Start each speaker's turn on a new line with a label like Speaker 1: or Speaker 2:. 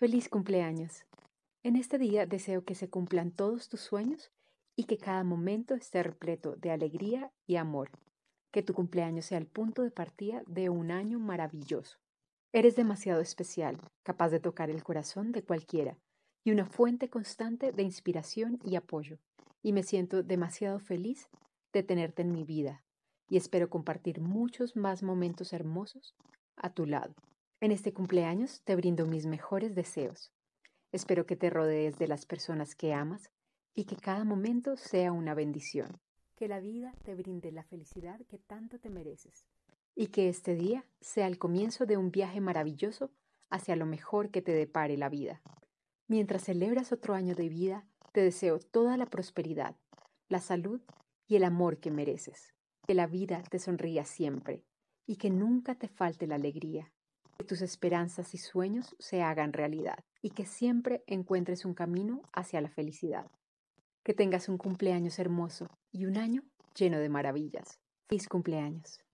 Speaker 1: Feliz cumpleaños. En este día deseo que se cumplan todos tus sueños y que cada momento esté repleto de alegría y amor. Que tu cumpleaños sea el punto de partida de un año maravilloso. Eres demasiado especial, capaz de tocar el corazón de cualquiera y una fuente constante de inspiración y apoyo. Y me siento demasiado feliz de tenerte en mi vida y espero compartir muchos más momentos hermosos a tu lado. En este cumpleaños te brindo mis mejores deseos. Espero que te rodees de las personas que amas y que cada momento sea una bendición. Que la vida te brinde la felicidad que tanto te mereces. Y que este día sea el comienzo de un viaje maravilloso hacia lo mejor que te depare la vida. Mientras celebras otro año de vida, te deseo toda la prosperidad, la salud y el amor que mereces. Que la vida te sonría siempre y que nunca te falte la alegría que tus esperanzas y sueños se hagan realidad y que siempre encuentres un camino hacia la felicidad. Que tengas un cumpleaños hermoso y un año lleno de maravillas. Feliz cumpleaños.